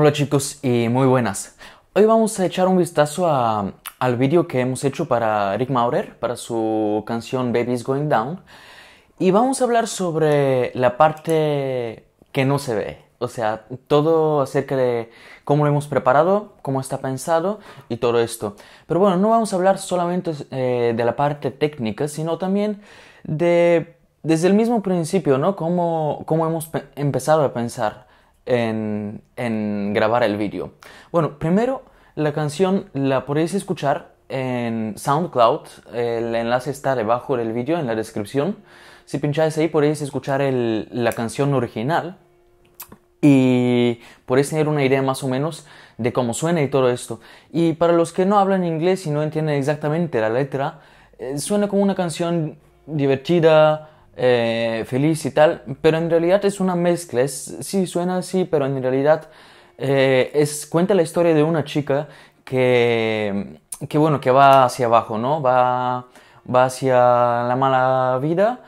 Hola chicos y muy buenas. Hoy vamos a echar un vistazo al vídeo que hemos hecho para Rick Maurer, para su canción Baby's Going Down. Y vamos a hablar sobre la parte que no se ve. O sea, todo acerca de cómo lo hemos preparado, cómo está pensado y todo esto. Pero bueno, no vamos a hablar solamente eh, de la parte técnica, sino también de desde el mismo principio, ¿no? Cómo, cómo hemos empezado a pensar en, grabar el vídeo? Bueno, primero la canción la podéis escuchar en SoundCloud. El enlace está debajo del vídeo en la descripción. Si pincháis ahí podéis escuchar la canción original y podéis tener una idea más o menos de cómo suena y todo esto. Y para los que no hablan inglés y no entienden exactamente la letra, eh, suena como una canción divertida, eh, feliz y tal, pero en realidad es una mezcla, es, sí suena así, pero en realidad eh, es, cuenta la historia de una chica que, que, bueno, que va hacia abajo, ¿no? Va, va hacia la mala vida.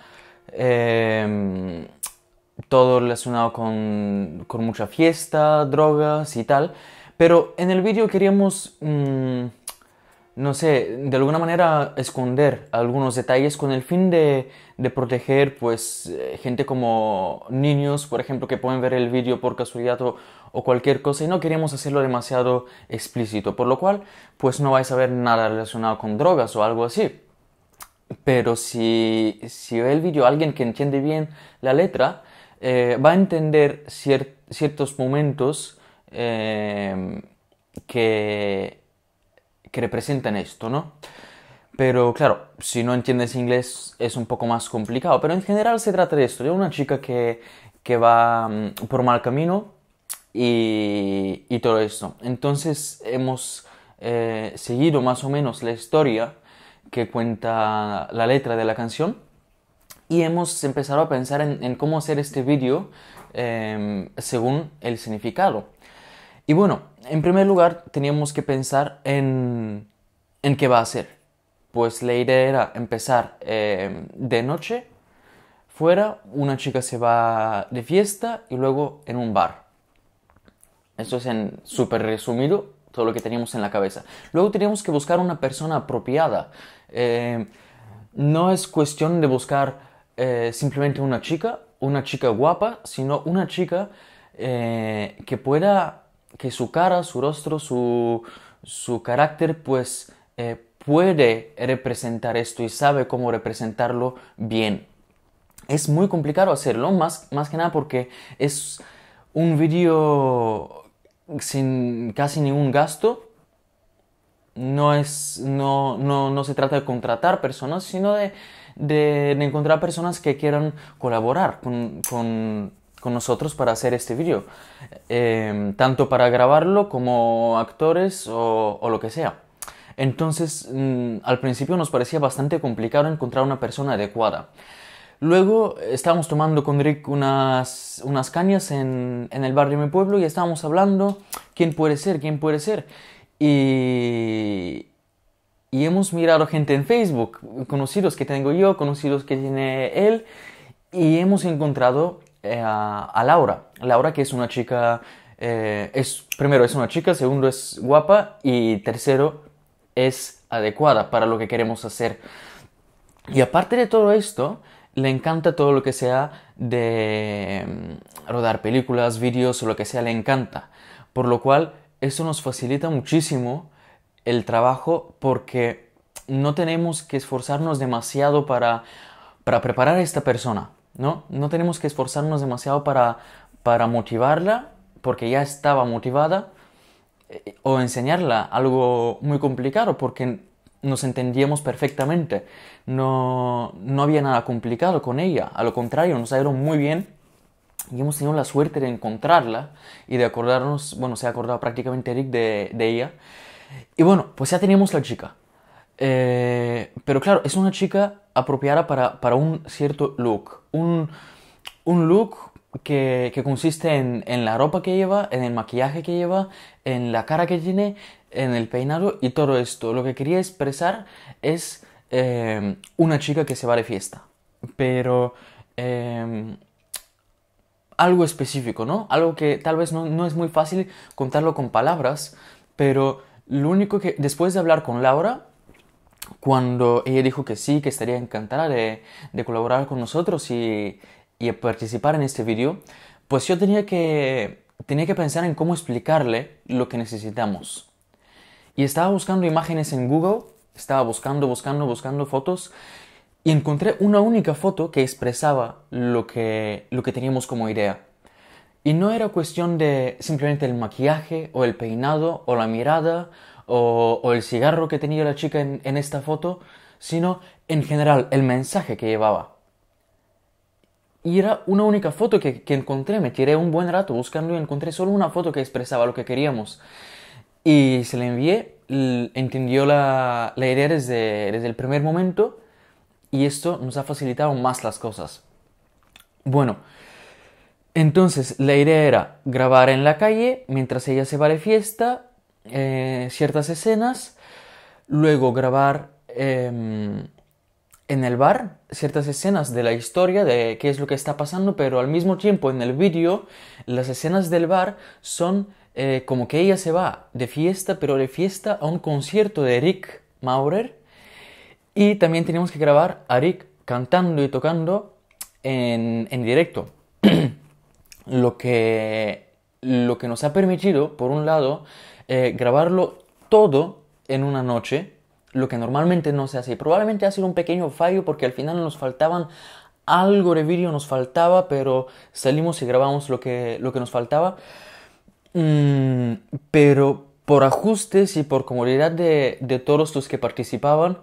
Em, todo relacionado con, con, mucha fiesta, drogas y tal. Pero en el vídeo queríamos mm, no sé, de alguna manera esconder algunos detalles con el fin de, proteger pues eh, gente como niños, por ejemplo, que pueden ver el vídeo por casualidad o, cualquier cosa y no queríamos hacerlo demasiado explícito, por lo cual pues no vais a ver nada relacionado con drogas o algo así. Pero si, si ve el vídeo alguien que entiende bien la letra, eh, va a entender ciertos momentos eh, que que representan esto, ¿no? Pero claro, si no entiendes inglés es un poco más complicado, pero en general se trata de esto, de una chica que, que va mm, por mal camino y, y todo esto. Entonces hemos eh, seguido más o menos la historia que cuenta la letra de la canción y hemos empezado a pensar en, cómo hacer este vídeo em, según el significado. Y bueno, en primer lugar teníamos que pensar en, en qué va a hacer. Pues la idea era empezar em, de noche fuera, una chica se va de fiesta y luego en un bar. Esto es en súper resumido todo lo que teníamos en la cabeza. Luego teníamos que buscar una persona apropiada. Em, no es cuestión de buscar eh, simplemente una chica, una chica guapa, sino una chica eh, que pueda que su cara, su rostro, su, carácter, pues eh, puede representar esto y sabe cómo representarlo bien. Es muy complicado hacerlo, más, más que nada porque es un vídeo sin casi ningún gasto. No, es, no, no, se trata de contratar personas, sino de, encontrar personas que quieran colaborar con con nosotros para hacer este vídeo, em, tanto para grabarlo como actores o, lo que sea. Entonces, mm, al principio nos parecía bastante complicado encontrar una persona adecuada. Luego estábamos tomando con Rick unas, unas cañas en, el barrio de mi pueblo y estábamos hablando quién puede ser, quién puede ser. Y, y hemos mirado gente en Facebook, conocidos que tengo yo, conocidos que tiene él, y hemos encontrado eh, a, Laura. Laura que es una chica, eh, es, primero es una chica, segundo es guapa y tercero es adecuada para lo que queremos hacer. Y aparte de todo esto, le encanta todo lo que sea de mm, rodar películas, vídeos o lo que sea, le encanta. Por lo cual, eso nos facilita muchísimo el trabajo porque no tenemos que esforzarnos demasiado para, para preparar a esta persona. ¿no? No tenemos que esforzarnos demasiado para, para motivarla, porque ya estaba motivada, eh, o enseñarla algo muy complicado, porque nos entendíamos perfectamente. No, no había nada complicado con ella, a lo contrario, nos salieron muy bien y hemos tenido la suerte de encontrarla y de acordarnos, bueno, se ha acordado prácticamente Eric de, ella. Y bueno, pues ya teníamos la chica. Eh, pero claro, es una chica apropiada para, para un cierto look un, look que, consiste en, la ropa que lleva, en el maquillaje que lleva, en la cara que tiene, en el peinado y todo esto. Lo que quería expresar es em, una chica que se va de fiesta, pero em, algo específico, ¿no? Algo que tal vez no, no es muy fácil contarlo con palabras, pero lo único que después de hablar con Laura, cuando ella dijo que sí, que estaría encantada de, colaborar con nosotros y, y, participar en este vídeo, pues yo tenía que, tenía que pensar en cómo explicarle lo que necesitamos. Y estaba buscando imágenes en Google, estaba buscando, buscando, buscando fotos y encontré una única foto que expresaba lo que, lo que teníamos como idea. Y no era cuestión de simplemente el maquillaje o el peinado o la mirada o, el cigarro que tenía la chica en, esta foto, sino en general el mensaje que llevaba. Y era una única foto que, encontré, me tiré un buen rato buscando y encontré solo una foto que expresaba lo que queríamos. Y se la envié, entendió la, la idea desde, desde el primer momento y esto nos ha facilitado más las cosas. Bueno, entonces la idea era grabar en la calle mientras ella se va de fiesta eh, ciertas escenas, luego grabar em, en el bar ciertas escenas de la historia, de qué es lo que está pasando, pero al mismo tiempo en el vídeo las escenas del bar son eh, como que ella se va de fiesta, pero de fiesta a un concierto de Rick Maurer. Y también tenemos que grabar a Rick cantando y tocando en, en directo. lo, que, lo que nos ha permitido, por un lado, eh, grabarlo todo en una noche, lo que normalmente no se hace. Probablemente ha sido un pequeño fallo porque al final nos faltaban algo de vídeo, nos faltaba, pero salimos y grabamos lo que, lo que nos faltaba. Mm, pero por ajustes y por comodidad de, de todos los que participaban,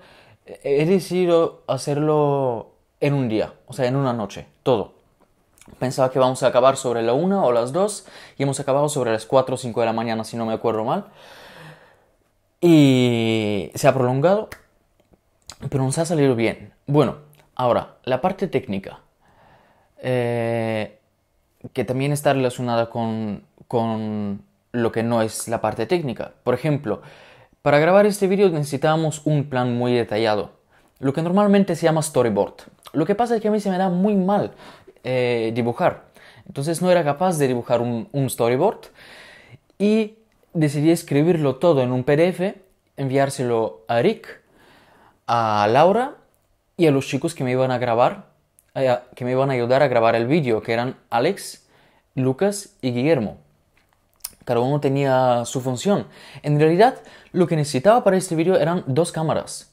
he decidido hacerlo en un día, o sea, en una noche, todo. Pensaba que vamos a acabar sobre la 1 o las 2 y hemos acabado sobre las 4 o 5 de la mañana, si no me acuerdo mal. Y se ha prolongado, pero nos ha salido bien. Bueno, ahora, la parte técnica, eh, que también está relacionada con, con lo que no es la parte técnica. Por ejemplo, para grabar este vídeo necesitábamos un plan muy detallado, lo que normalmente se llama storyboard. Lo que pasa es que a mí se me da muy mal eh, dibujar. Entonces no era capaz de dibujar un, un storyboard y decidí escribirlo todo en un PDF, enviárselo a Rick, a Laura y a los chicos que me iban a grabar, eh, que me iban a ayudar a grabar el vídeo, que eran Alex, Lucas y Guillermo. Cada uno tenía su función. En realidad, lo que necesitaba para este vídeo eran dos cámaras.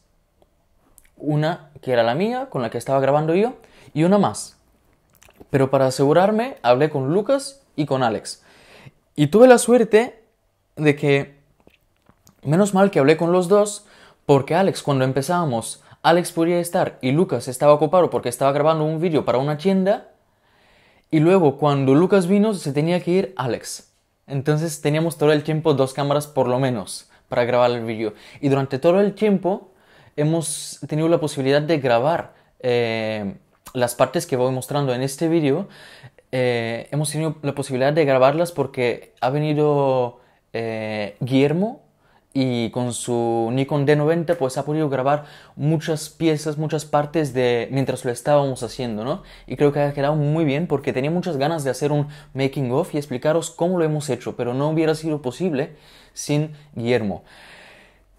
Una que era la mía, con la que estaba grabando yo, y una más, pero para asegurarme, hablé con Lucas y con Alex. Y tuve la suerte de que, menos mal que hablé con los dos, porque Alex, cuando empezábamos, Alex podía estar y Lucas estaba ocupado porque estaba grabando un vídeo para una tienda. Y luego, cuando Lucas vino, se tenía que ir Alex. Entonces teníamos todo el tiempo dos cámaras por lo menos para grabar el vídeo. Y durante todo el tiempo hemos tenido la posibilidad de grabar eh, las partes que voy mostrando en este vídeo, eh, hemos tenido la posibilidad de grabarlas porque ha venido eh, Guillermo y con su Nikon D90 pues ha podido grabar muchas piezas, muchas partes de mientras lo estábamos haciendo, ¿no? Y creo que ha quedado muy bien porque tenía muchas ganas de hacer un making of y explicaros cómo lo hemos hecho, pero no hubiera sido posible sin Guillermo.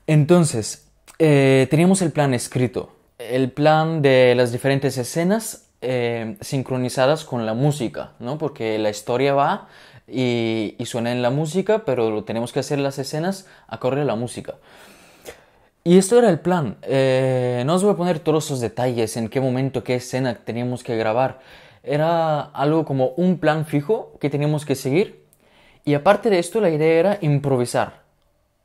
Entonces, eh, teníamos el plan escrito, el plan de las diferentes escenas eh, sincronizadas con la música, ¿no? Porque la historia va y, suena en la música, pero lo tenemos que hacer las escenas acorde a la música. Y esto era el plan. Eh, no os voy a poner todos los detalles, en qué momento, qué escena teníamos que grabar. Era algo como un plan fijo que teníamos que seguir. Y aparte de esto, la idea era improvisar.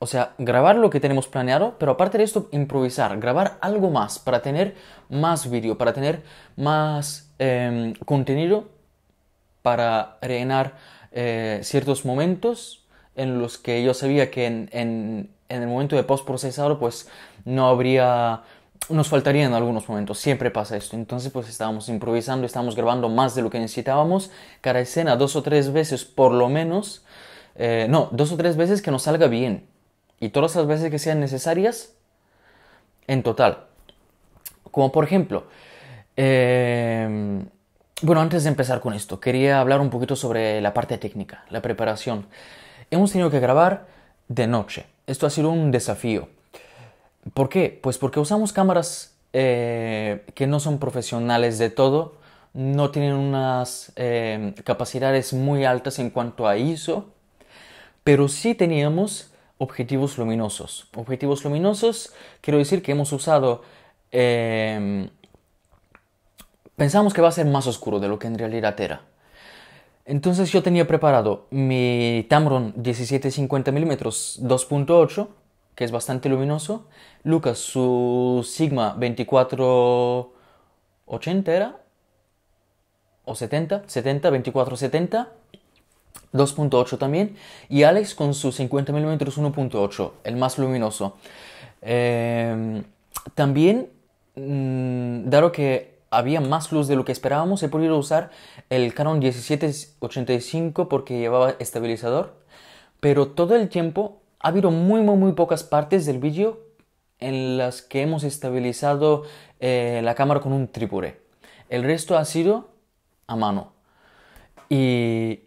O sea, grabar lo que tenemos planeado, pero aparte de esto, improvisar, grabar algo más para tener más vídeo, para tener más em, contenido, para rellenar eh, ciertos momentos en los que yo sabía que en, el momento de procesado pues no habría nos faltarían algunos momentos, siempre pasa esto. Entonces, pues estábamos improvisando, estábamos grabando más de lo que necesitábamos, cada escena dos o tres veces por lo menos, eh, no, dos o tres veces que nos salga bien y todas las veces que sean necesarias en total. Como por ejemplo, em, bueno, antes de empezar con esto, quería hablar un poquito sobre la parte técnica, la preparación. Hemos tenido que grabar de noche. Esto ha sido un desafío. ¿Por qué? Pues porque usamos cámaras eh, que no son profesionales de todo, no tienen unas em, capacidades muy altas en cuanto a ISO, pero sí teníamos objetivos luminosos. Objetivos luminosos quiero decir que hemos usado... Em, pensamos que va a ser más oscuro de lo que en realidad era. Entonces yo tenía preparado mi Tamron 1750 mm 2.8, que es bastante luminoso. Lucas su Sigma 2480 era, o 70, 70, 2470. 2.8 también. Y Alex con su 50 milímetros 1.8, el más luminoso. Eh, también, mm, dado que había más luz de lo que esperábamos, he podido usar el Canon 1785 porque llevaba estabilizador. Pero todo el tiempo ha habido muy, muy, muy pocas partes del vídeo en las que hemos estabilizado eh, la cámara con un trípode. El resto ha sido a mano. Y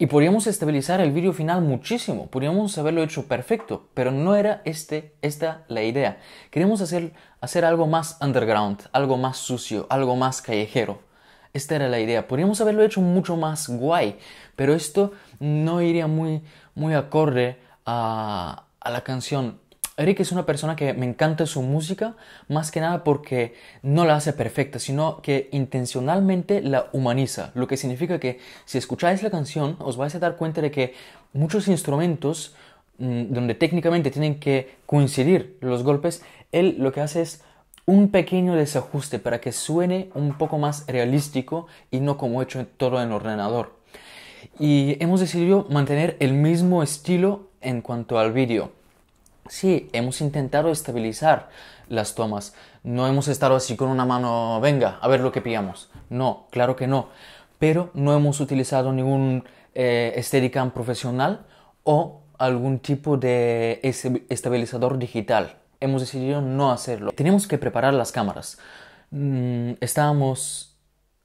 y podríamos estabilizar el vídeo final muchísimo, podríamos haberlo hecho perfecto, pero no era este, esta la idea. Queríamos hacer, hacer algo más underground, algo más sucio, algo más callejero. Esta era la idea. Podríamos haberlo hecho mucho más guay, pero esto no iría muy, muy acorde a, a la canción Eric es una persona que me encanta su música, más que nada porque no la hace perfecta, sino que intencionalmente la humaniza, lo que significa que si escucháis la canción os vais a dar cuenta de que muchos instrumentos mm, donde técnicamente tienen que coincidir los golpes, él lo que hace es un pequeño desajuste para que suene un poco más realístico y no como hecho todo en ordenador. Y hemos decidido mantener el mismo estilo en cuanto al vídeo. Sí, hemos intentado estabilizar las tomas. No hemos estado así con una mano, venga, a ver lo que pillamos. No, claro que no. Pero no hemos utilizado ningún eh, profesional o algún tipo de estabilizador digital. Hemos decidido no hacerlo. Tenemos que preparar las cámaras. Mm, estábamos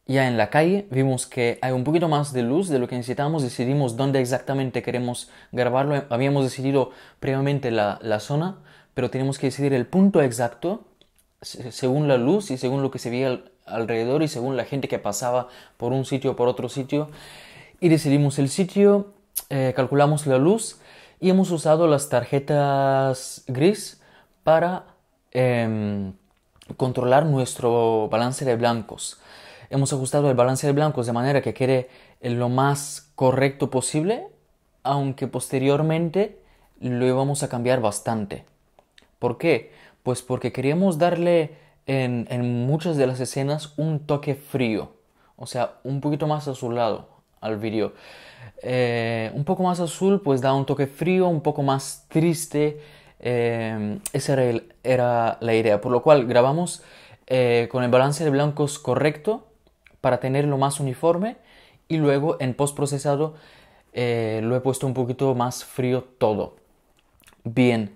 ya en la calle, vimos que hay un poquito más de luz de lo que necesitábamos, decidimos dónde exactamente queremos grabarlo, habíamos decidido previamente la, zona, pero tenemos que decidir el punto exacto según la luz y según lo que se veía alrededor y según la gente que pasaba por un sitio o por otro sitio. Y decidimos el sitio, eh, calculamos la luz y hemos usado las tarjetas gris para em, controlar nuestro balance de blancos hemos ajustado el balance de blancos de manera que quede eh, lo más correcto posible, aunque posteriormente lo íbamos a cambiar bastante. ¿Por qué? Pues porque queríamos darle en, muchas de las escenas un toque frío, o sea, un poquito más azulado al vídeo. Eh, un poco más azul pues da un toque frío, un poco más triste. Eh, esa era, la idea, por lo cual grabamos con el balance de blancos correcto para tenerlo más uniforme y luego en post procesado eh, lo he puesto un poquito más frío todo. Bien,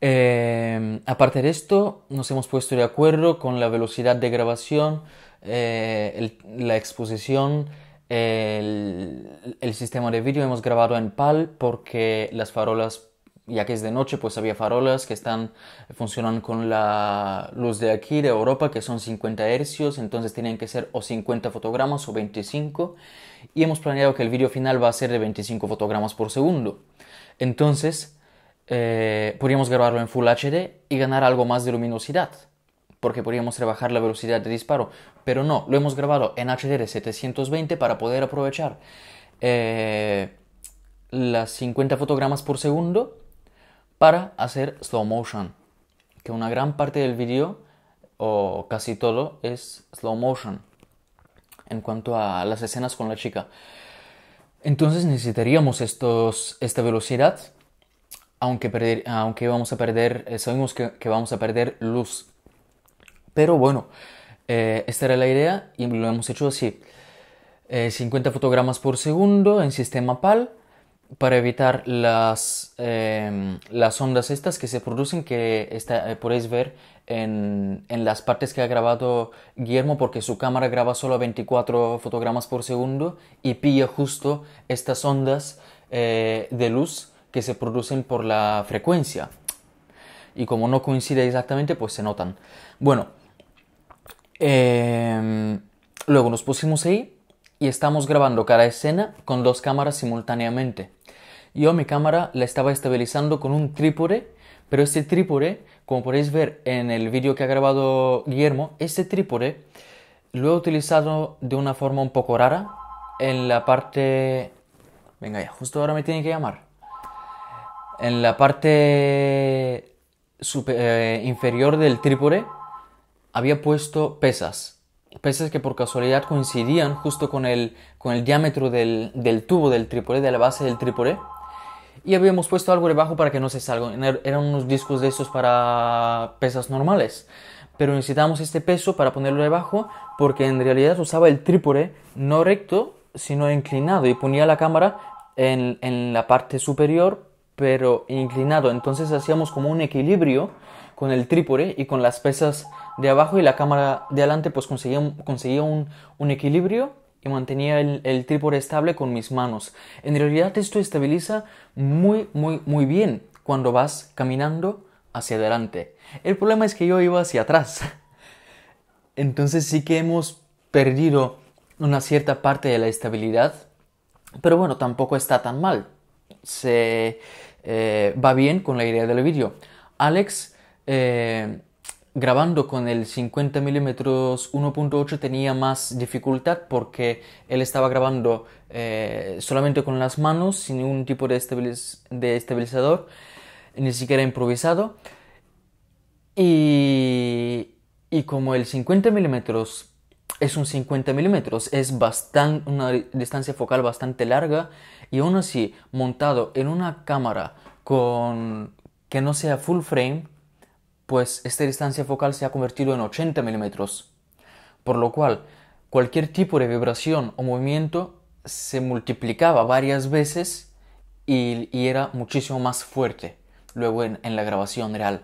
eh, aparte de esto nos hemos puesto de acuerdo con la velocidad de grabación, eh, la exposición, el, el, sistema de vídeo hemos grabado en PAL porque las farolas ya que es de noche, pues había farolas que están, funcionan con la luz de aquí, de Europa, que son 50 hercios, entonces tienen que ser o 50 fotogramas o 25. Y hemos planeado que el vídeo final va a ser de 25 fotogramas por segundo. Entonces, eh, podríamos grabarlo en Full HD y ganar algo más de luminosidad, porque podríamos rebajar la velocidad de disparo. Pero no, lo hemos grabado en HD de 720 para poder aprovechar eh, las 50 fotogramas por segundo para hacer slow motion, que una gran parte del vídeo o casi todo es slow motion en cuanto a las escenas con la chica. Entonces necesitaríamos esta velocidad, aunque, vamos a perder, eh, sabemos que, vamos a perder luz. Pero bueno, eh, esta era la idea y lo hemos hecho así. 50 eh, fotogramas por segundo en sistema PAL para evitar em, las, ondas estas que se producen, que eh, podéis ver en, las partes que ha grabado Guillermo, porque su cámara graba solo a 24 fotogramas por segundo y pilla justo estas ondas eh, de luz que se producen por la frecuencia. Y como no coincide exactamente, pues se notan. Bueno, em, luego nos pusimos ahí y estamos grabando cada escena con dos cámaras simultáneamente. Yo mi cámara la estaba estabilizando con un trípode, pero este trípode, como podéis ver en el vídeo que ha grabado Guillermo, este trípode lo he utilizado de una forma un poco rara en la parte... Venga ya, justo ahora me tiene que llamar. En la parte eh, inferior del trípode había puesto pesas. Pesas que por casualidad coincidían justo con el, con el diámetro del, del tubo del trípode, de la base del trípode y habíamos puesto algo debajo para que no se salga, er, Eran unos discos de esos para pesas normales. Pero necesitábamos este peso para ponerlo debajo porque en realidad usaba el trípode no recto sino inclinado y ponía la cámara en, la parte superior pero inclinado. Entonces hacíamos como un equilibrio con el trípode y con las pesas de abajo y la cámara de adelante pues conseguía, conseguía un, un equilibrio y mantenía el, trípode estable con mis manos. En realidad esto estabiliza muy, muy, muy bien cuando vas caminando hacia adelante. El problema es que yo iba hacia atrás. Entonces sí que hemos perdido una cierta parte de la estabilidad, pero bueno, tampoco está tan mal. Se eh, va bien con la idea del vídeo. Alex eh, grabando con el 50 mm 1.8 tenía más dificultad porque él estaba grabando eh, solamente con las manos, sin ningún tipo de, de estabilizador, ni siquiera improvisado. Y, como el 50 mm es un 50 mm, es bastante, una distancia focal bastante larga y aún así montado en una cámara con que no sea full frame, pues esta distancia focal se ha convertido en 80 milímetros, por lo cual cualquier tipo de vibración o movimiento se multiplicaba varias veces y, era muchísimo más fuerte luego en, la grabación real.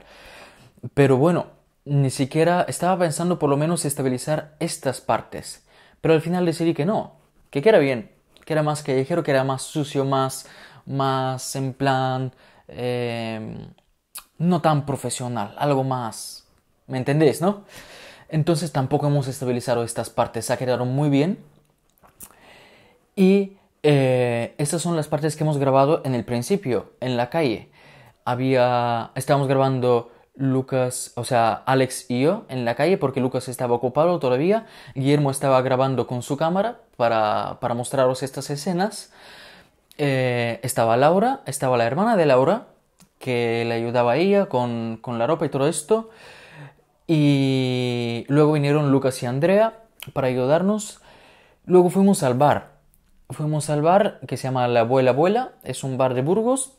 Pero bueno, ni siquiera estaba pensando por lo menos estabilizar estas partes, pero al final decidí que no, que era bien, que era más callejero, que era más sucio, más, más en plan... Eh, no tan profesional, algo más... ¿Me entendés, no? Entonces tampoco hemos estabilizado estas partes, se ha quedado muy bien. Y eh, estas son las partes que hemos grabado en el principio, en la calle. Había... Estábamos grabando Lucas, o sea, Alex y yo en la calle porque Lucas estaba ocupado todavía. Guillermo estaba grabando con su cámara para, para mostraros estas escenas. Eh, estaba Laura, estaba la hermana de Laura, que le ayudaba ella con, la ropa y todo esto. Y luego vinieron Lucas y Andrea para ayudarnos. Luego fuimos al bar. Fuimos al bar que se llama La Abuela Abuela. Es un bar de Burgos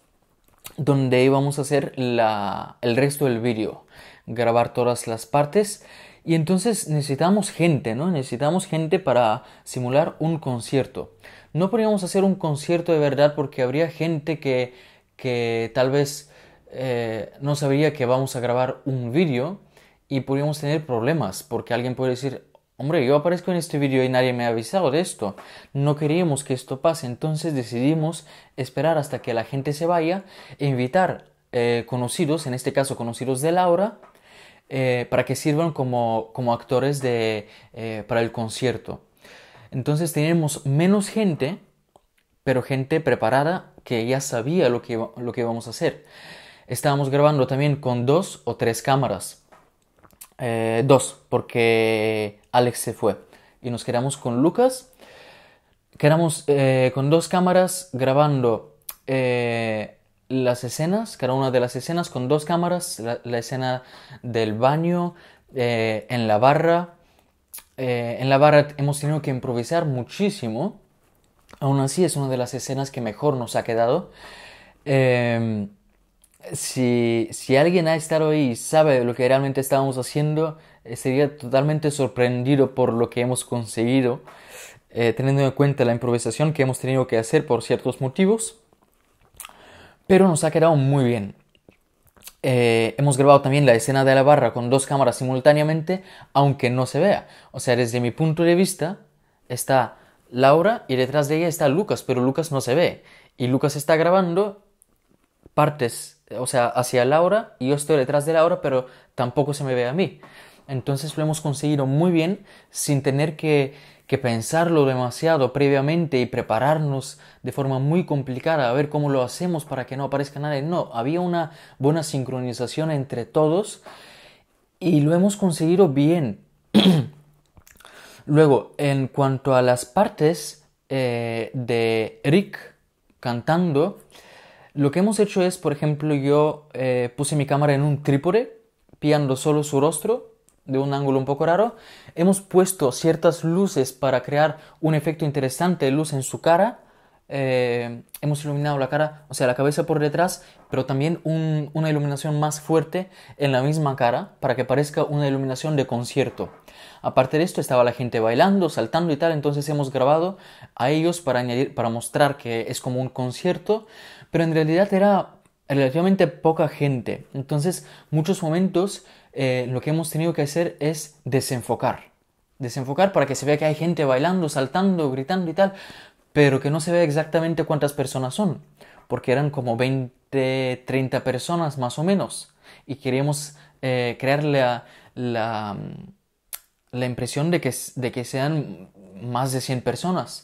donde íbamos a hacer la, el resto del vídeo, grabar todas las partes. Y entonces necesitamos gente, ¿no? Necesitamos gente para simular un concierto. No podíamos hacer un concierto de verdad porque habría gente que, que tal vez eh, no sabría que vamos a grabar un vídeo y podríamos tener problemas porque alguien puede decir, hombre, yo aparezco en este vídeo y nadie me ha avisado de esto. No queríamos que esto pase, entonces decidimos esperar hasta que la gente se vaya e invitar eh, conocidos, en este caso conocidos de Laura, eh, para que sirvan como, actores para el concierto. Entonces tenemos menos gente, pero gente preparada que ya sabía lo que, lo que a hacer estábamos grabando también con dos o tres cámaras. Eh, dos, porque Alex se fue. Y nos quedamos con Lucas. Quedamos eh, con dos cámaras grabando eh, las escenas, cada una de las escenas con dos cámaras. La, escena del baño, en la barra. en la barra hemos tenido que improvisar muchísimo. Aún así es una de las escenas que mejor nos ha quedado si, alguien ha estado ahí y sabe lo que realmente estábamos haciendo, eh, sería totalmente sorprendido por lo que hemos conseguido, eh, teniendo en cuenta la improvisación que hemos tenido que hacer por ciertos motivos. Pero nos ha quedado muy bien. Eh, hemos grabado también la escena de la barra con dos cámaras simultáneamente, aunque no se vea. O sea, desde mi punto de vista está Laura y detrás de ella está Lucas, pero Lucas no se ve. Y Lucas está grabando partes o sea, hacia Laura y yo estoy detrás de Laura, pero tampoco se me ve a mí. Entonces lo hemos conseguido muy bien sin tener que, pensarlo demasiado previamente y prepararnos de forma muy complicada a ver cómo lo hacemos para que no aparezca nadie. No, había una buena sincronización entre todos y lo hemos conseguido bien. Luego, en cuanto a las partes eh, de Rick cantando, lo que hemos hecho es, por ejemplo, yo eh, puse mi cámara en un trípode, Piando solo su rostro de un ángulo un poco raro. Hemos puesto ciertas luces para crear un efecto interesante de luz en su cara. Eh, hemos iluminado la cara, o sea, la cabeza por detrás, pero también una iluminación más fuerte en la misma cara para que parezca una iluminación de concierto. Aparte de esto, estaba la gente bailando, saltando y tal, entonces hemos grabado a ellos para, añadir, para mostrar que es como un concierto pero en realidad era relativamente poca gente. Entonces, muchos momentos eh, lo que hemos tenido que hacer es desenfocar. Desenfocar para que se vea que hay gente bailando, saltando, gritando y tal, pero que no se vea exactamente cuántas personas son, porque eran como 20, 30 personas más o menos. Y queríamos eh, crear la, mm, impresión de que, de que sean más de 100 personas.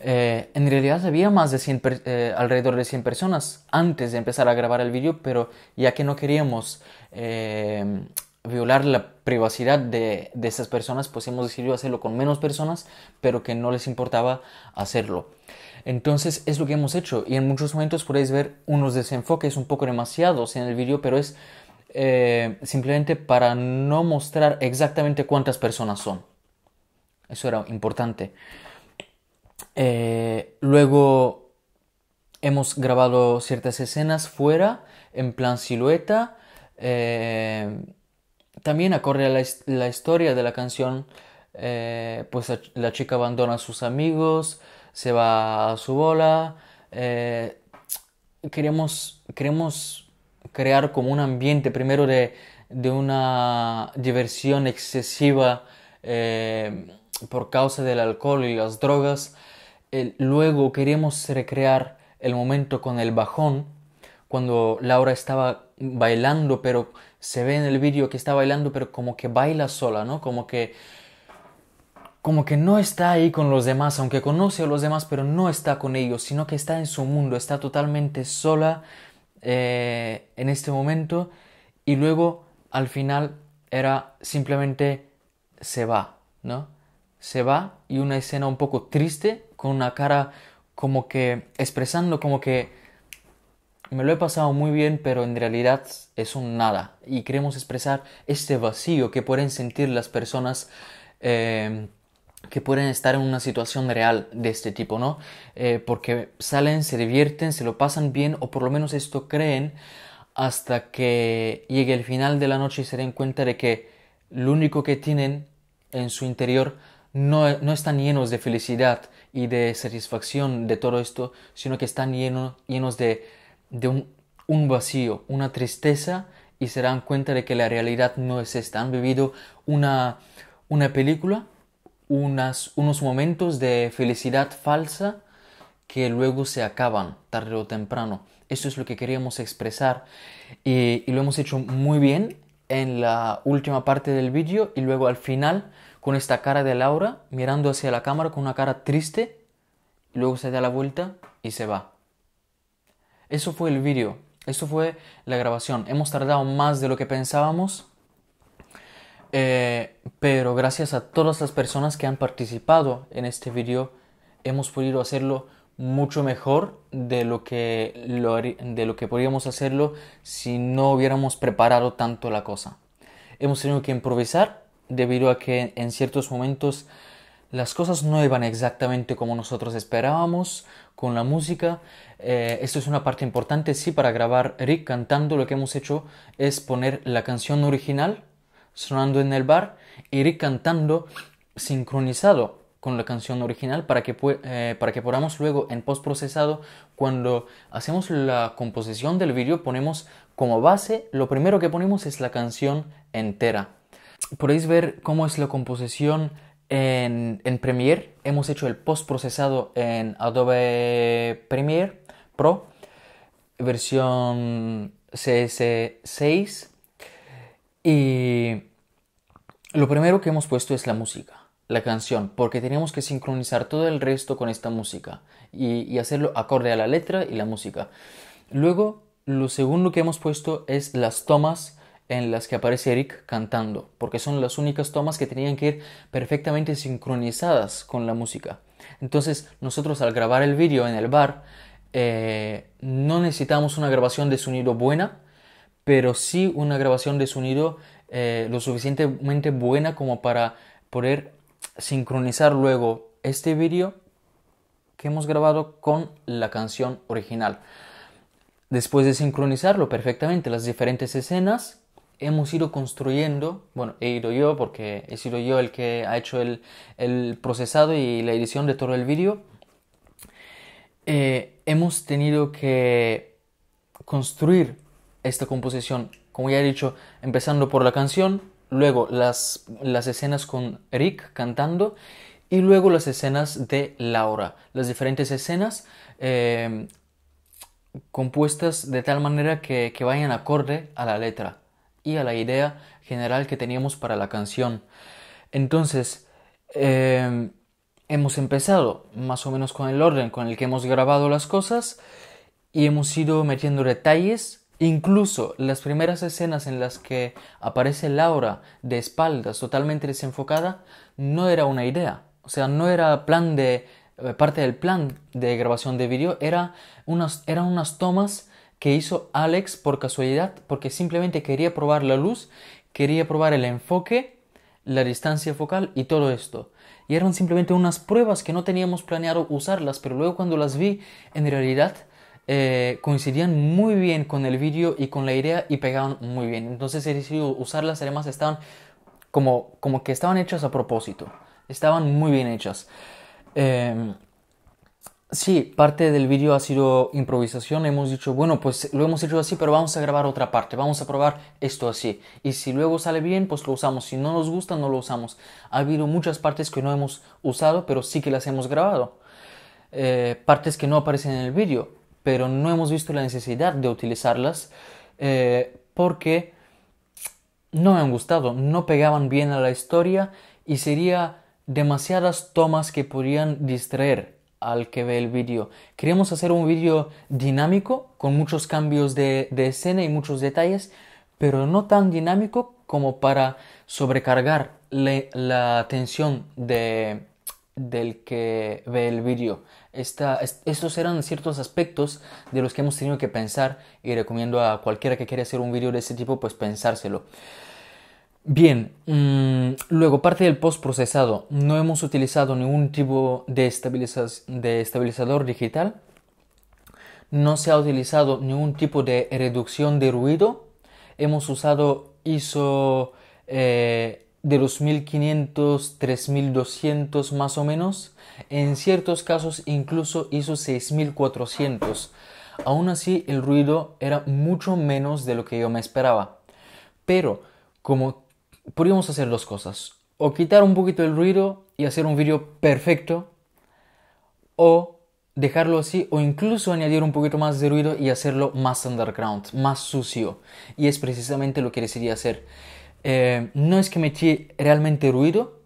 Eh, en realidad había más de 100 eh, alrededor de 100 personas antes de empezar a grabar el vídeo, pero ya que no queríamos eh, violar la privacidad de, de esas personas, pues hemos decidido hacerlo con menos personas, pero que no les importaba hacerlo. Entonces es lo que hemos hecho y en muchos momentos podéis ver unos desenfoques un poco demasiados en el vídeo, pero es simplemente para no mostrar exactamente cuántas personas son. Eso era importante. Eh, luego hemos grabado ciertas escenas fuera, en plan silueta. Eh, también acorde a la, historia de la canción, eh, pues la, chica abandona a sus amigos, se va a su bola. queremos, crear como un ambiente primero de una diversión excesiva por causa del alcohol y las drogas luego queríamos recrear el momento con el bajón, cuando Laura estaba bailando, pero se ve en el vídeo que está bailando, pero como que baila sola, ¿no? Como que como que no está ahí con los demás, aunque conoce a los demás, pero no está con ellos, sino que está en su mundo, está totalmente sola eh, en este momento y luego al final era simplemente se va, ¿no? Se va y una escena un poco triste con una cara como que expresando como que me lo he pasado muy bien, pero en realidad es un nada. Y queremos expresar este vacío que pueden sentir las personas eh, que pueden estar en una situación real de este tipo, ¿no? Eh, porque salen, se divierten, se lo pasan bien, o por lo menos esto creen, hasta que llegue el final de la noche y se den cuenta de que lo único que tienen en su interior no, no están llenos de felicidad, y de satisfacción de todo esto, sino que están llenos de, un, vacío, una tristeza y se dan cuenta de que la realidad no es esta. Han vivido una, una película, unas, unos momentos de felicidad falsa que luego se acaban tarde o temprano. Eso es lo que queríamos expresar y, y lo hemos hecho muy bien en la última parte del vídeo y luego al final con esta cara de Laura mirando hacia la cámara con una cara triste luego se da la vuelta y se va. Eso fue el vídeo, eso fue la grabación. Hemos tardado más de lo que pensábamos, eh, pero gracias a todas las personas que han participado en este vídeo hemos podido hacerlo mucho mejor de lo que de lo que podríamos hacerlo si no hubiéramos preparado tanto la cosa. Hemos tenido que improvisar debido a que en ciertos momentos las cosas no iban exactamente como nosotros esperábamos con la música. Eh, esto es una parte importante, sí, para grabar Rick cantando lo que hemos hecho es poner la canción original sonando en el bar y Rick cantando sincronizado con la canción original para que, eh, para que podamos luego en post procesado cuando hacemos la composición del vídeo ponemos como base lo primero que ponemos es la canción entera podéis ver cómo es la composición en, en Premiere. Hemos hecho el post procesado en Adobe Premiere Pro, versión CS6. Y lo primero que hemos puesto es la música, la canción, porque tenemos que sincronizar todo el resto con esta música y, y hacerlo acorde a la letra y la música. Luego, lo segundo que hemos puesto es las tomas en las que aparece Eric cantando, porque son las únicas tomas que tenían que ir perfectamente sincronizadas con la música. Entonces nosotros al grabar el vídeo en el bar eh, no necesitamos una grabación de sonido buena, pero sí una grabación de sonido eh, lo suficientemente buena como para poder sincronizar luego este vídeo que hemos grabado con la canción original. Después de sincronizarlo perfectamente las diferentes escenas, hemos ido construyendo, bueno, he ido yo porque he sido yo el que ha hecho el, procesado y la edición de todo el vídeo, eh, hemos tenido que construir esta composición, como ya he dicho, empezando por la canción, luego las, las escenas con Rick cantando y luego las escenas de Laura, las diferentes escenas. Eh, compuestas de tal manera que vayan acorde a la letra y a la idea general que teníamos para la canción. Entonces, em, hemos empezado más o menos con el orden con el que hemos grabado las cosas y hemos ido metiendo detalles. Incluso las primeras escenas en las que aparece Laura de espaldas totalmente desenfocada no era una idea. O sea, no era plan de eh, parte del plan de grabación de vídeo, era eran unas tomas que hizo Alex por casualidad, porque simplemente quería probar la luz, quería probar el enfoque, la distancia focal y todo esto. Y eran simplemente unas pruebas que no teníamos planeado usarlas, pero luego cuando las vi, en realidad eh, coincidían muy bien con el vídeo y con la idea y pegaban muy bien. Entonces he decidido usarlas, además estaban como, como que estaban hechas a propósito. Estaban muy bien hechas. Em, Sí, parte del vídeo ha sido improvisación. Hemos dicho, bueno, pues lo hemos hecho así, pero vamos a grabar otra parte. Vamos a probar esto así. Y si luego sale bien, pues lo usamos. Si no nos gusta, no lo usamos. Ha habido muchas partes que no hemos usado, pero sí que las hemos grabado. Eh, partes que no aparecen en el vídeo, pero no hemos visto la necesidad de utilizarlas eh, porque no me han gustado. No pegaban bien a la historia y sería demasiadas tomas que podrían distraer al que ve el vídeo. Queríamos hacer un vídeo dinámico, con muchos cambios de, escena y muchos detalles, pero no tan dinámico como para sobrecargar la atención de, del que ve el vídeo. estos eran ciertos aspectos de los que hemos tenido que pensar y recomiendo a cualquiera que quiera hacer un vídeo de este tipo pues pensárselo. Bien, mm, luego parte del postprocesado. No hemos utilizado ningún tipo de, estabilizador digital. No se ha utilizado ningún tipo de reducción de ruido. Hemos usado ISO eh, de los 1500, 3200 más o menos. En ciertos casos incluso ISO 6400. Aún así el ruido era mucho menos de lo que yo me esperaba. Pero como podríamos hacer dos cosas. O quitar un poquito el ruido y hacer un vídeo perfecto. O dejarlo así o incluso añadir un poquito más de ruido y hacerlo más underground, más sucio. Y es precisamente lo que decidí hacer. Eh, no es que metí realmente ruido,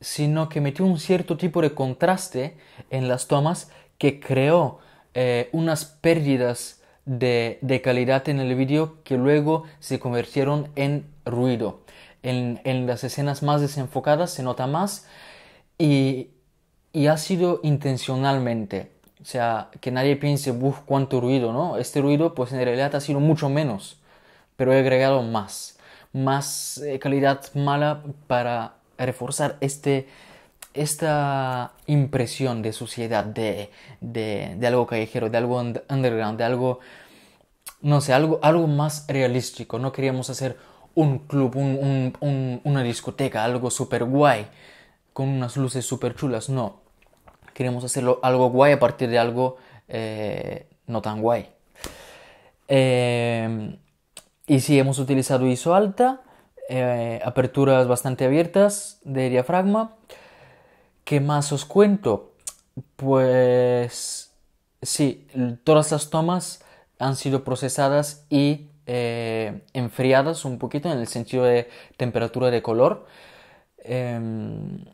sino que metí un cierto tipo de contraste en las tomas que creó eh, unas pérdidas de, de calidad en el vídeo que luego se convirtieron en ruido en, en las escenas más desenfocadas se nota más y, y ha sido intencionalmente. O sea, que nadie piense, uff, cuánto ruido, ¿no? Este ruido, pues en realidad ha sido mucho menos, pero he agregado más. Más eh, calidad mala para reforzar este, esta impresión de suciedad, de, de, de algo callejero, de algo underground, de algo, no sé, algo, algo más realístico. No queríamos hacer un club, una discoteca, algo súper guay, con unas luces súper chulas, no. Queremos hacerlo algo guay a partir de algo eh, no tan guay. Em, y si hemos utilizado ISO alta, eh, aperturas bastante abiertas de diafragma. ¿Qué más os cuento? Pues sí, todas las tomas han sido procesadas y eh, enfriadas un poquito en el sentido de temperatura de color. Em,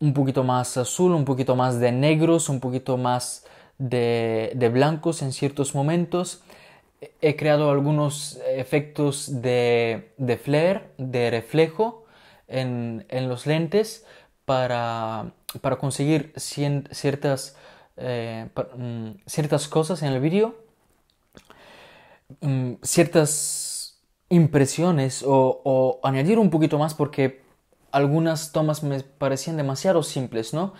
un poquito más azul, un poquito más de negros, un poquito más de, blancos en ciertos momentos. He creado algunos efectos de, de flare, de reflejo en, los lentes para, para conseguir ciertas, eh, mm, ciertas cosas en el vídeo Mm, ciertas impresiones o, añadir un poquito más porque algunas tomas me parecían demasiado simples, ¿no?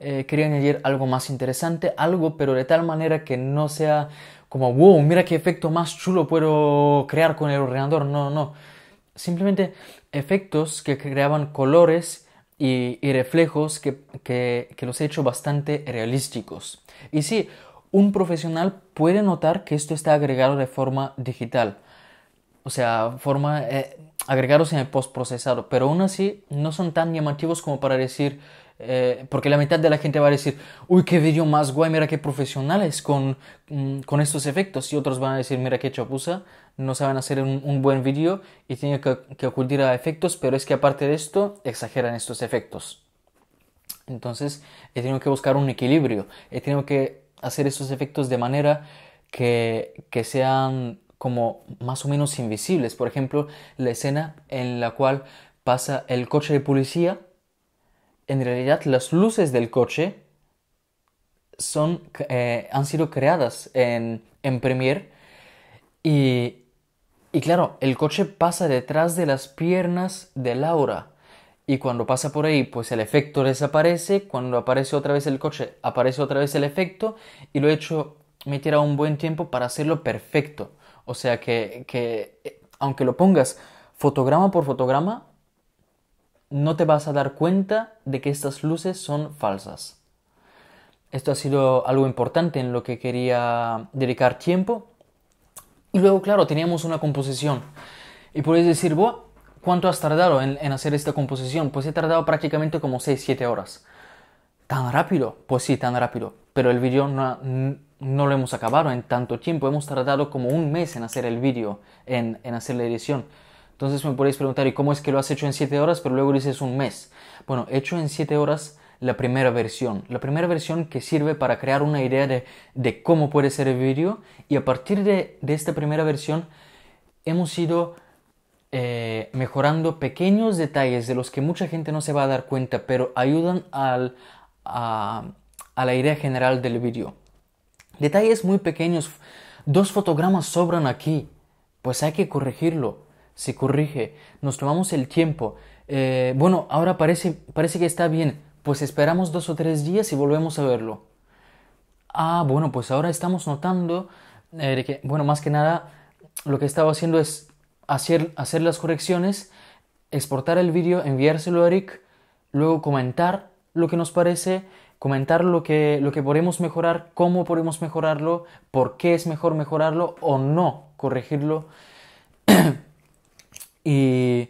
Eh, quería añadir algo más interesante, algo, pero de tal manera que no sea como, wow, mira qué efecto más chulo puedo crear con el ordenador. No, no. Simplemente efectos que creaban colores y, reflejos que, los he hecho bastante realísticos. Y sí, un profesional puede notar que esto está agregado de forma digital, o sea, forma eh, agregados en el postprocesado, pero aún así no son tan llamativos como para decir, eh, porque la mitad de la gente va a decir, uy, qué vídeo más guay, mira qué profesionales con, mm, con estos efectos, y otros van a decir, mira qué chapuza, no saben hacer un, buen vídeo y tienen que, ocultar efectos, pero es que aparte de esto, exageran estos efectos. Entonces he tenido que buscar un equilibrio, he tenido que hacer esos efectos de manera que, sean como más o menos invisibles. Por ejemplo, la escena en la cual pasa el coche de policía, en realidad las luces del coche son, eh, han sido creadas en, Premiere y, y claro, el coche pasa detrás de las piernas de Laura y cuando pasa por ahí, pues el efecto desaparece, cuando aparece otra vez el coche, aparece otra vez el efecto y lo he hecho, me he un buen tiempo para hacerlo perfecto. O sea que, eh, aunque lo pongas fotograma por fotograma, no te vas a dar cuenta de que estas luces son falsas. Esto ha sido algo importante en lo que quería dedicar tiempo. Y luego, claro, teníamos una composición. Y puedes decir, bueno, ¿Cuánto has tardado en, hacer esta composición? Pues he tardado prácticamente como 6-7 horas. ¿Tan rápido? Pues sí, tan rápido. Pero el vídeo no, no, lo hemos acabado en tanto tiempo. Hemos tardado como un mes en hacer el vídeo, en, hacer la edición. Entonces me podéis preguntar, ¿y cómo es que lo has hecho en 7 horas, pero luego dices un mes? Bueno, he hecho en 7 horas la primera versión. La primera versión que sirve para crear una idea de, cómo puede ser el vídeo. Y a partir de, de, esta primera versión hemos ido eh, mejorando pequeños detalles de los que mucha gente no se va a dar cuenta, pero ayudan al, a, la idea general del vídeo. Detalles muy pequeños. Dos fotogramas sobran aquí. Pues hay que corregirlo. Se corrige. Nos tomamos el tiempo. Eh, bueno, ahora parece, parece que está bien. Pues esperamos dos o tres días y volvemos a verlo. Ah, bueno, pues ahora estamos notando eh, que, bueno, más que nada, lo que estaba haciendo es hacer, las correcciones, exportar el vídeo, enviárselo a Eric, luego comentar lo que nos parece, comentar lo que, podemos mejorar, cómo podemos mejorarlo, por qué es mejor mejorarlo o no corregirlo. y,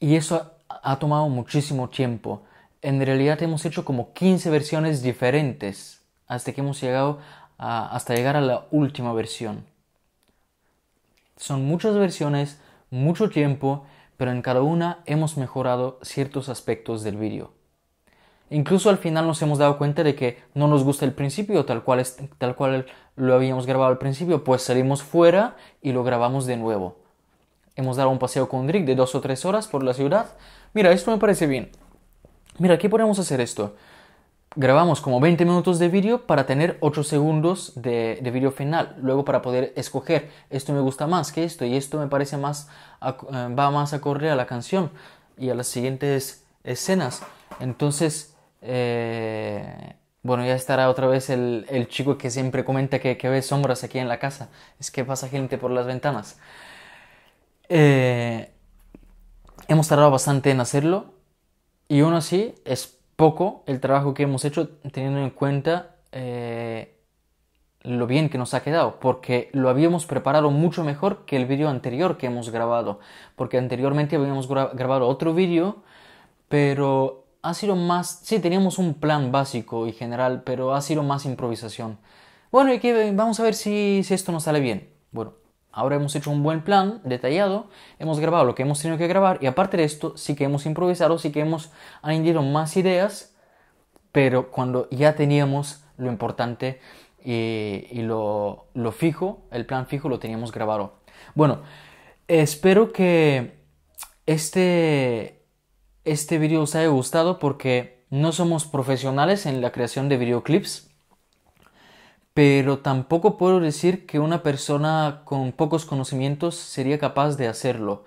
eso ha, tomado muchísimo tiempo. En realidad hemos hecho como 15 versiones diferentes hasta que hemos llegado hasta llegar a la última versión. Son muchas versiones, mucho tiempo, pero en cada una hemos mejorado ciertos aspectos del vídeo. Incluso al final nos hemos dado cuenta de que no nos gusta el principio tal cual, tal cual lo habíamos grabado al principio, pues salimos fuera y lo grabamos de nuevo. Hemos dado un paseo con Drick de dos o tres horas por la ciudad. Mira, esto me parece bien. Mira, aquí podemos hacer esto grabamos como 20 minutos de vídeo para tener 8 segundos de, de vídeo final. Luego para poder escoger esto me gusta más que esto y esto me parece más, eh, va más a correr a la canción y a las siguientes escenas. Entonces, eh, bueno, ya estará otra vez el, chico que siempre comenta que, ve sombras aquí en la casa. Es que pasa gente por las ventanas. Eh, hemos tardado bastante en hacerlo y aún así es poco el trabajo que hemos hecho teniendo en cuenta eh, lo bien que nos ha quedado, porque lo habíamos preparado mucho mejor que el vídeo anterior que hemos grabado, porque anteriormente habíamos grabado otro vídeo, pero ha sido más, sí, teníamos un plan básico y general, pero ha sido más improvisación. Bueno, y aquí vamos a ver si, si esto nos sale bien. Bueno, Ahora hemos hecho un buen plan detallado, hemos grabado lo que hemos tenido que grabar y aparte de esto sí que hemos improvisado, sí que hemos añadido más ideas, pero cuando ya teníamos lo importante eh, y, lo, fijo, el plan fijo lo teníamos grabado. Bueno, espero que este, este video os haya gustado porque no somos profesionales en la creación de videoclips pero tampoco puedo decir que una persona con pocos conocimientos sería capaz de hacerlo.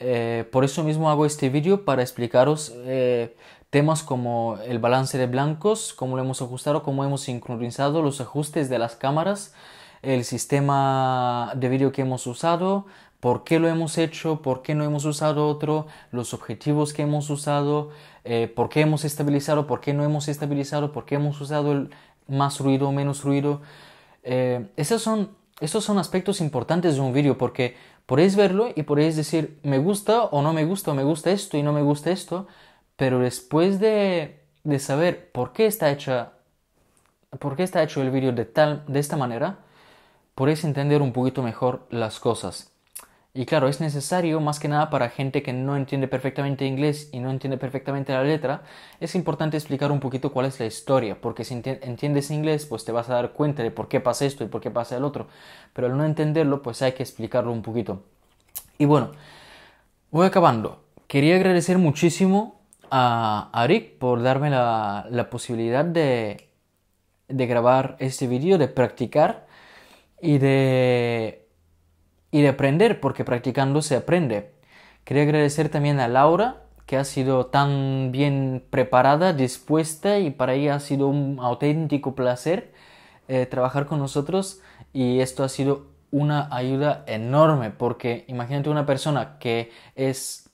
Eh, por eso mismo hago este vídeo para explicaros eh, temas como el balance de blancos, cómo lo hemos ajustado, cómo hemos sincronizado los ajustes de las cámaras, el sistema de vídeo que hemos usado, por qué lo hemos hecho, por qué no hemos usado otro, los objetivos que hemos usado, eh, por qué hemos estabilizado, por qué no hemos estabilizado, por qué hemos usado el, más ruido, menos ruido. Estos eh, esos, son, esos son aspectos importantes de un vídeo porque podéis verlo y podéis decir me gusta o no me gusta, o me gusta esto y no me gusta esto, pero después de, de saber por qué está hecha por qué está hecho el vídeo de tal de esta manera, podéis entender un poquito mejor las cosas. Y claro, es necesario más que nada para gente que no entiende perfectamente inglés y no entiende perfectamente la letra, es importante explicar un poquito cuál es la historia, porque si entiendes inglés, pues te vas a dar cuenta de por qué pasa esto y por qué pasa el otro, pero al no entenderlo, pues hay que explicarlo un poquito. Y bueno, voy acabando. Quería agradecer muchísimo a, Arik por darme la, posibilidad de, de grabar este vídeo, de practicar y de y de aprender, porque practicando se aprende. Quería agradecer también a Laura, que ha sido tan bien preparada, dispuesta y para ella ha sido un auténtico placer eh, trabajar con nosotros y esto ha sido una ayuda enorme porque imagínate una persona que es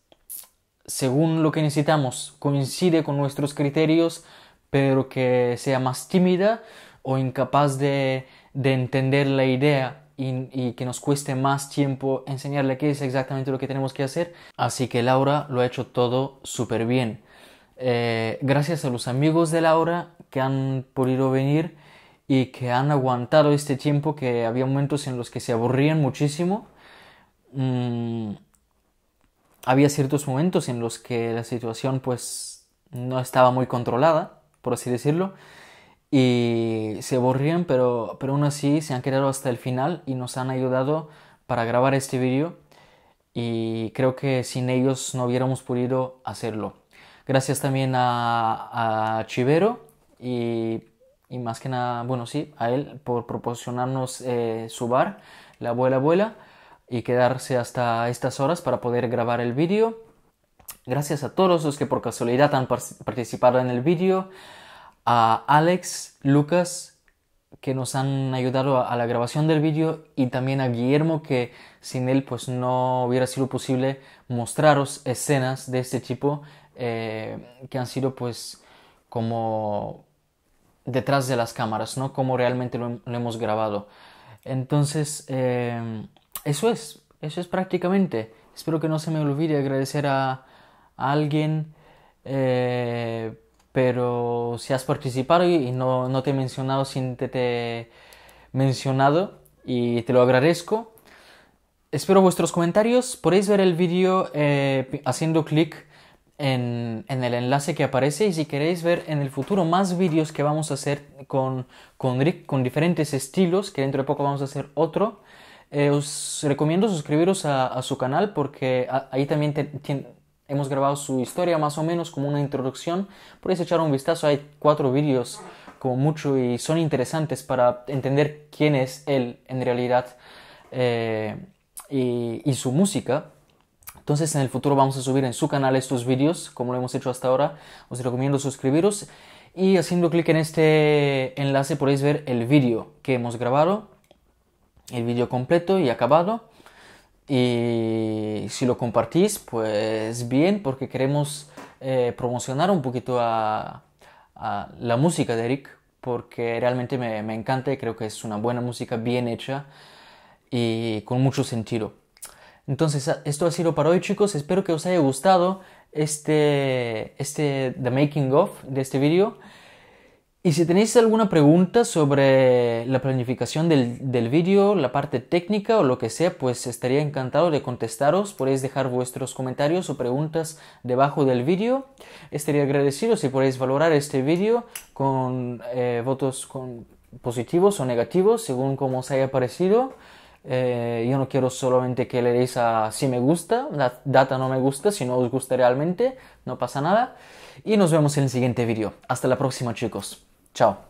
según lo que necesitamos coincide con nuestros criterios pero que sea más tímida o incapaz de entender la idea y, que nos cueste más tiempo enseñarle qué es exactamente lo que tenemos que hacer. Así que Laura lo ha hecho todo súper bien. Eh, gracias a los amigos de Laura que han podido venir y que han aguantado este tiempo que había momentos en los que se aburrían muchísimo. Mm, había ciertos momentos en los que la situación pues no estaba muy controlada, por así decirlo y se aburrían, pero, pero aún así se han quedado hasta el final y nos han ayudado para grabar este vídeo y creo que sin ellos no hubiéramos podido hacerlo. Gracias también a, Chivero y, y, más que nada, bueno, sí, a él por proporcionarnos eh, su bar, la abuela abuela, y quedarse hasta estas horas para poder grabar el vídeo. Gracias a todos los que por casualidad han participado en el vídeo a Alex, Lucas, que nos han ayudado a, la grabación del vídeo y también a Guillermo, que sin él pues no hubiera sido posible mostraros escenas de este tipo eh, que han sido pues como detrás de las cámaras, ¿no? Como realmente lo, hemos grabado. Entonces, eh, eso es, eso es prácticamente. Espero que no se me olvide agradecer a, alguien. Eh, pero si has participado y no, no te he mencionado sin te, mencionado y te lo agradezco. Espero vuestros comentarios. Podéis ver el vídeo eh, haciendo clic en, en, el enlace que aparece y si queréis ver en el futuro más vídeos que vamos a hacer con, con, Rick, con diferentes estilos, que dentro de poco vamos a hacer otro, eh, os recomiendo suscribiros a, a su canal porque ahí también Hemos grabado su historia más o menos como una introducción. Podéis echar un vistazo, hay cuatro vídeos como mucho y son interesantes para entender quién es él en realidad eh, y su música. Entonces en el futuro vamos a subir en su canal estos vídeos, como lo hemos hecho hasta ahora. Os recomiendo suscribiros y haciendo clic en este enlace podéis ver el vídeo que hemos grabado, el vídeo completo y acabado. Y si lo compartís, pues bien, porque queremos eh, promocionar un poquito a, la música de Eric, porque realmente me, me encanta y creo que es una buena música, bien hecha y con mucho sentido. Entonces, esto ha sido para hoy, chicos. Espero que os haya gustado este, este The Making of de este vídeo. Y si tenéis alguna pregunta sobre la planificación del, del vídeo, la parte técnica o lo que sea, pues estaría encantado de contestaros. Podéis dejar vuestros comentarios o preguntas debajo del vídeo. Estaría agradecido si podéis valorar este vídeo con eh, votos con positivos o negativos, según como os haya parecido. Eh, yo no quiero solamente que le deis a si me gusta, la data no me gusta, si no os gusta realmente, no pasa nada. Y nos vemos en el siguiente vídeo. Hasta la próxima chicos. Tchau.